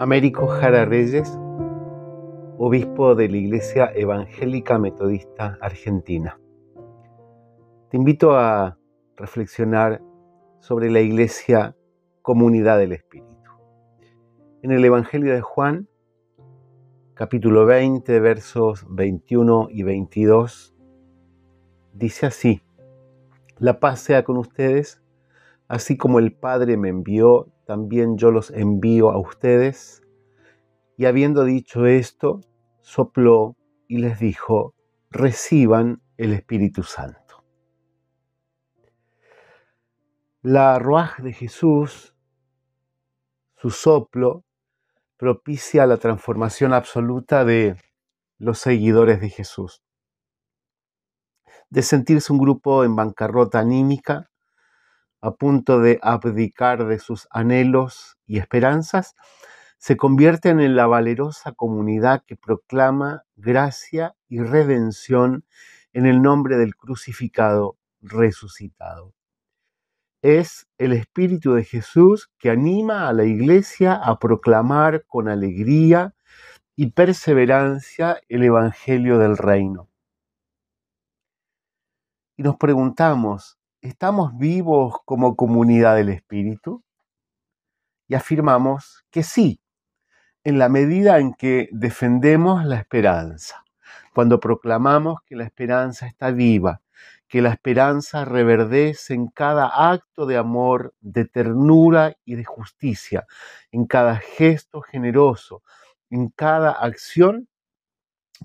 Américo Jara Reyes, obispo de la Iglesia Evangélica Metodista Argentina. Te invito a reflexionar sobre la Iglesia Comunidad del Espíritu. En el Evangelio de Juan, capítulo 20, versos 21 y 22, dice así, la paz sea con ustedes, así como el Padre me envió, también yo los envío a ustedes. Y habiendo dicho esto, sopló y les dijo, reciban el Espíritu Santo. La ruaj de Jesús, su soplo, propicia la transformación absoluta de los seguidores de Jesús. De sentirse un grupo en bancarrota anímica, a punto de abdicar de sus anhelos y esperanzas, se convierten en la valerosa comunidad que proclama gracia y redención en el nombre del crucificado resucitado. Es el Espíritu de Jesús que anima a la Iglesia a proclamar con alegría y perseverancia el Evangelio del Reino. Y nos preguntamos, ¿Estamos vivos como comunidad del Espíritu? Y afirmamos que sí, en la medida en que defendemos la esperanza, cuando proclamamos que la esperanza está viva, que la esperanza reverdece en cada acto de amor, de ternura y de justicia, en cada gesto generoso, en cada acción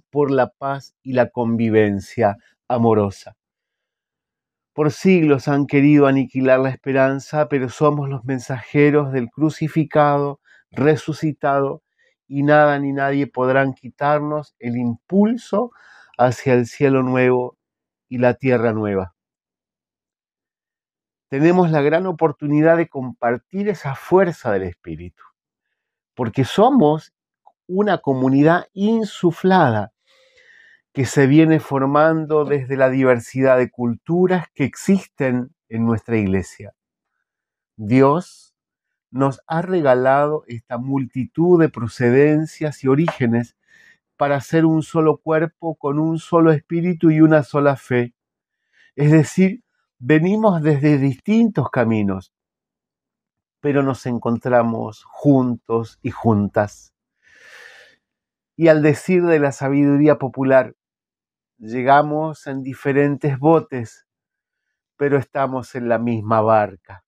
por la paz y la convivencia amorosa. Por siglos han querido aniquilar la esperanza, pero somos los mensajeros del crucificado, resucitado, y nada ni nadie podrán quitarnos el impulso hacia el cielo nuevo y la tierra nueva. Tenemos la gran oportunidad de compartir esa fuerza del Espíritu, porque somos una comunidad insuflada que se viene formando desde la diversidad de culturas que existen en nuestra iglesia. Dios nos ha regalado esta multitud de procedencias y orígenes para ser un solo cuerpo con un solo espíritu y una sola fe. Es decir, venimos desde distintos caminos, pero nos encontramos juntos y juntas. Y al decir de la sabiduría popular, llegamos en diferentes botes, pero estamos en la misma barca.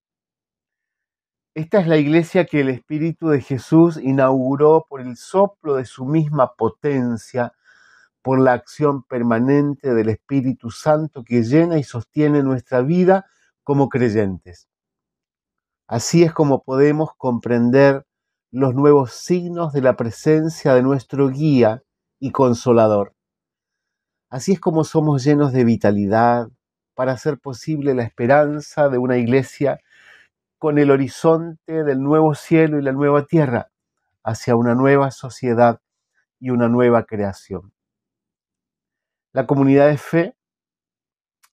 Esta es la iglesia que el Espíritu de Jesús inauguró por el soplo de su misma potencia, por la acción permanente del Espíritu Santo que llena y sostiene nuestra vida como creyentes. Así es como podemos comprender los nuevos signos de la presencia de nuestro guía y consolador. Así es como somos llenos de vitalidad para hacer posible la esperanza de una iglesia con el horizonte del nuevo cielo y la nueva tierra hacia una nueva sociedad y una nueva creación. La comunidad de fe,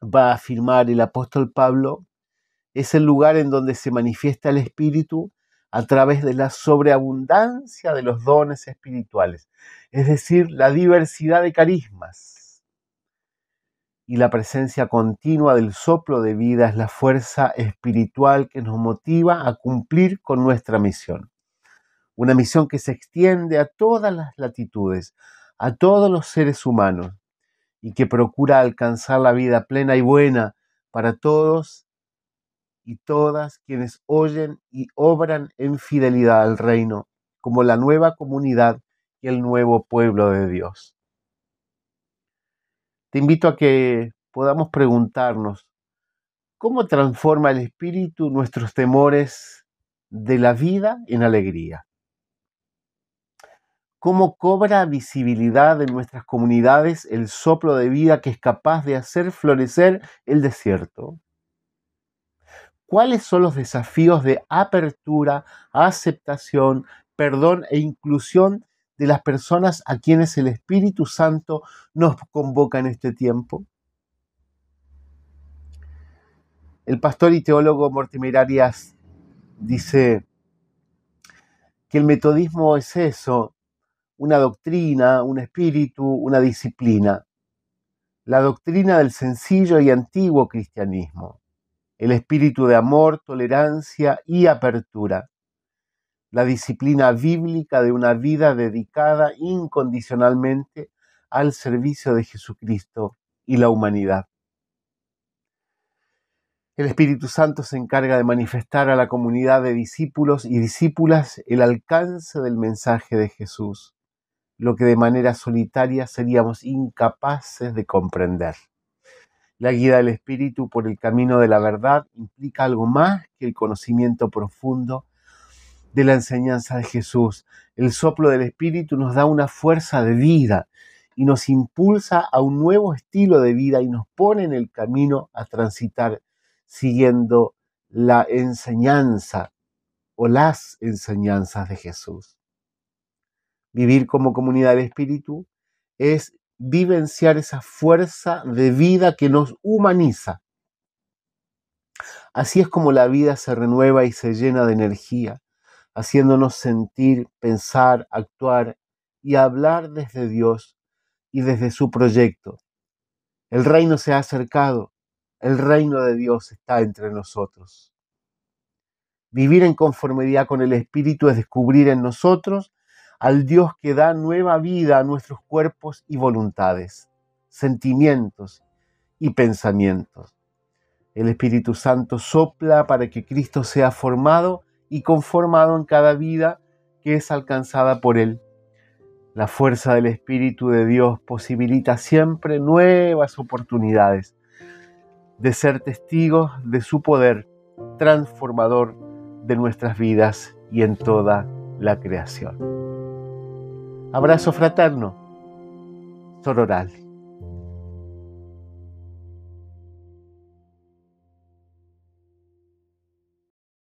va a afirmar el apóstol Pablo, es el lugar en donde se manifiesta el Espíritu a través de la sobreabundancia de los dones espirituales, es decir, la diversidad de carismas y la presencia continua del soplo de vida es la fuerza espiritual que nos motiva a cumplir con nuestra misión. Una misión que se extiende a todas las latitudes, a todos los seres humanos y que procura alcanzar la vida plena y buena para todos y todas quienes oyen y obran en fidelidad al reino, como la nueva comunidad y el nuevo pueblo de Dios te invito a que podamos preguntarnos, ¿cómo transforma el Espíritu nuestros temores de la vida en alegría? ¿Cómo cobra visibilidad en nuestras comunidades el soplo de vida que es capaz de hacer florecer el desierto? ¿Cuáles son los desafíos de apertura, aceptación, perdón e inclusión de las personas a quienes el Espíritu Santo nos convoca en este tiempo? El pastor y teólogo Mortimer Arias dice que el metodismo es eso, una doctrina, un espíritu, una disciplina. La doctrina del sencillo y antiguo cristianismo, el espíritu de amor, tolerancia y apertura la disciplina bíblica de una vida dedicada incondicionalmente al servicio de Jesucristo y la humanidad. El Espíritu Santo se encarga de manifestar a la comunidad de discípulos y discípulas el alcance del mensaje de Jesús, lo que de manera solitaria seríamos incapaces de comprender. La guía del Espíritu por el camino de la verdad implica algo más que el conocimiento profundo de la enseñanza de Jesús. El soplo del Espíritu nos da una fuerza de vida y nos impulsa a un nuevo estilo de vida y nos pone en el camino a transitar siguiendo la enseñanza o las enseñanzas de Jesús. Vivir como comunidad del Espíritu es vivenciar esa fuerza de vida que nos humaniza. Así es como la vida se renueva y se llena de energía, haciéndonos sentir, pensar, actuar y hablar desde Dios y desde su proyecto. El reino se ha acercado, el reino de Dios está entre nosotros. Vivir en conformidad con el Espíritu es descubrir en nosotros al Dios que da nueva vida a nuestros cuerpos y voluntades, sentimientos y pensamientos. El Espíritu Santo sopla para que Cristo sea formado y conformado en cada vida que es alcanzada por Él. La fuerza del Espíritu de Dios posibilita siempre nuevas oportunidades de ser testigos de su poder transformador de nuestras vidas y en toda la creación. Abrazo fraterno, sororal.